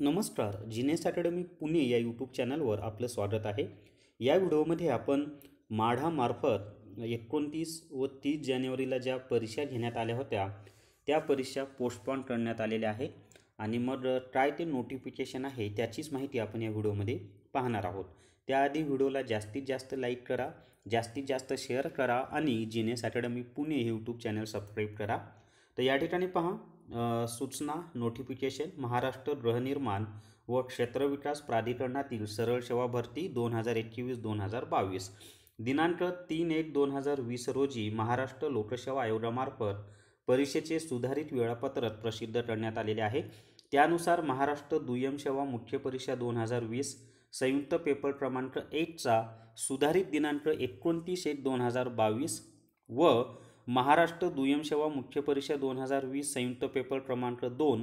नमस्कार जिनेस अकॅडमी पुणे या यूट्यूब चॅनलवर आपलं स्वागत आहे या व्हिडिओमध्ये आपण माढामार्फत एकोणतीस व तीस जानेवारीला ज्या परीक्षा घेण्यात आल्या होत्या त्या परीक्षा पोस्टपॉन करण्यात आलेल्या आहे आणि मग काय ते नोटिफिकेशन आहे त्याचीच माहिती आपण या व्हिडिओमध्ये पाहणार आहोत त्याआधी व्हिडिओला जास्तीत जास्त लाईक करा जास्तीत जास्त शेअर करा आणि जिनेस अकॅडमी पुणे हे यूट्यूब चॅनल सबस्क्राईब करा तर या ठिकाणी पहा सूचना नोटिफिकेशन महाराष्ट्र गृहनिर्माण व क्षेत्रविकास प्राधिकरणातील सरळ सेवा भरती दोन हजार एकवीस दोन हजार बावीस दिनांक तीन एक दोन हजार वीस रोजी महाराष्ट्र लोकसेवा आयोगामार्फत परीक्षेचे सुधारित वेळापत्रक प्रसिद्ध करण्यात आलेले आहे त्यानुसार महाराष्ट्र दुय्यम सेवा मुख्य परीक्षा दोन हजार वीस संयुक्त पेपर क्रमांक एकचा सुधारित दिनांक एकोणतीस एक दोन हजार बावीस व महाराष्ट्र सेवा मुख्य परीक्षा दोन हजार वीस संयुक्त पेपर क्रमांक दोन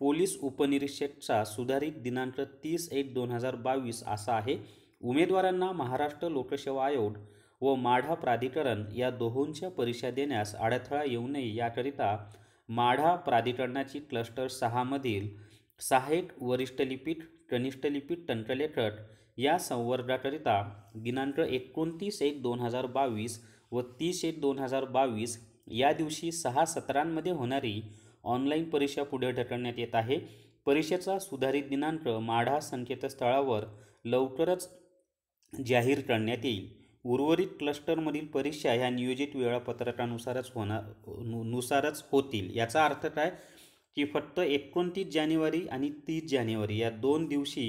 पोलीस उपनिरीक्षकचा सुधारित दिनांक तीस एक दोन हजार बावीस असा आहे उमेदवारांना महाराष्ट्र लोकसेवा आयोग व माढा प्राधिकरण या दोहोंच्या परीक्षा देण्यास अडथळा येऊ नये याकरिता माढा प्राधिकरणाची क्लस्टर सहामधील सहायक वरिष्ठ लिपिक कनिष्ठ लिपिक तंत्रलेखक या संवर्गाकरिता दिनांक एकोणतीस एक दोन हजार बावीस व तीस एक दोन हजार बावीस या दिवशी सहा सत्रांमध्ये होणारी ऑनलाईन परीक्षा पुढे ढकलण्यात येत आहे परीक्षेचा सुधारित दिनांक माढा संकेतस्थळावर लवकरच जाहीर करण्यात येईल उर्वरित क्लस्टरमधील परीक्षा ह्या नियोजित वेळापत्रकानुसारच होणार नुसारच होतील याचा अर्थ काय की फक्त एकोणतीस जानेवारी आणि तीस जानेवारी या दोन दिवशी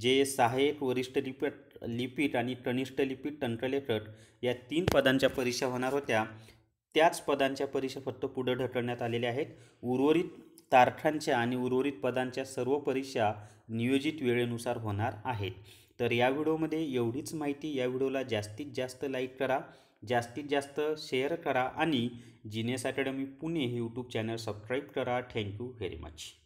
जे सहाय्यक वरिष्ठ रिपट लिपीट आणि कनिष्ठ लिपीट तंत्रलेखट या तीन पदांच्या परीक्षा होणार होत्या त्याच पदांच्या परीक्षा फक्त पुढे ढकलण्यात आलेल्या आहेत उर्वरित तारखांच्या आणि उर्वरित पदांच्या सर्व परीक्षा नियोजित वेळेनुसार होणार आहेत तर या व्हिडिओमध्ये एवढीच माहिती या व्हिडिओला जास्तीत जास्त लाईक करा जास्तीत जास्त शेअर करा आणि जिनेस अकॅडमी पुणे हे यूट्यूब चॅनल सबस्क्राईब करा थँक्यू व्हेरी मच